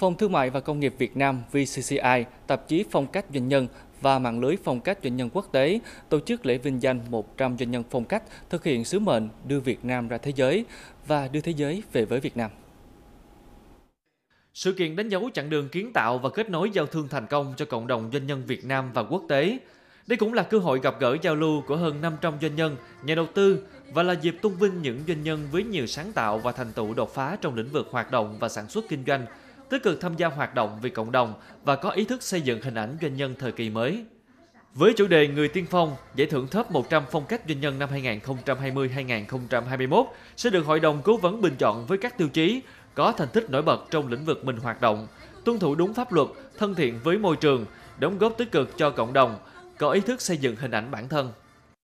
Phòng Thương mại và Công nghiệp Việt Nam VCCI, tạp chí Phong cách doanh nhân và mạng lưới phong cách doanh nhân quốc tế tổ chức lễ vinh danh 100 doanh nhân phong cách thực hiện sứ mệnh đưa Việt Nam ra thế giới và đưa thế giới về với Việt Nam. Sự kiện đánh dấu chặng đường kiến tạo và kết nối giao thương thành công cho cộng đồng doanh nhân Việt Nam và quốc tế. Đây cũng là cơ hội gặp gỡ giao lưu của hơn 500 doanh nhân, nhà đầu tư và là dịp tôn vinh những doanh nhân với nhiều sáng tạo và thành tựu đột phá trong lĩnh vực hoạt động và sản xuất kinh doanh – tích cực tham gia hoạt động vì cộng đồng và có ý thức xây dựng hình ảnh doanh nhân thời kỳ mới. Với chủ đề Người tiên phong, giải thưởng top 100 phong cách doanh nhân năm 2020-2021 sẽ được Hội đồng Cố vấn bình chọn với các tiêu chí có thành tích nổi bật trong lĩnh vực mình hoạt động, tuân thủ đúng pháp luật, thân thiện với môi trường, đóng góp tích cực cho cộng đồng, có ý thức xây dựng hình ảnh bản thân.